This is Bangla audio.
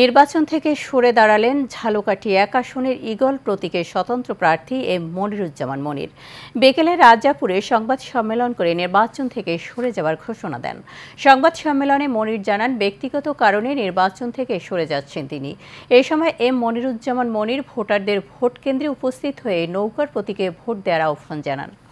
নির্বাচন থেকে সরে দাঁড়ালেন ঝালকাঠি এক আসনের ইগল প্রতীকের স্বতন্ত্র প্রার্থী এম মনিরুজ্জামান মনির বিকেলে রাজাপুরে সংবাদ সম্মেলন করে নির্বাচন থেকে সরে যাওয়ার ঘোষণা দেন সংবাদ সম্মেলনে মনির জানান ব্যক্তিগত কারণে নির্বাচন থেকে সরে যাচ্ছেন তিনি এ সময় এম মনিরুজ্জামান মনির ভোটারদের ভোট কেন্দ্রে উপস্থিত হয়ে নৌকার প্রতীকে ভোট দেওয়ার আহ্বান জানান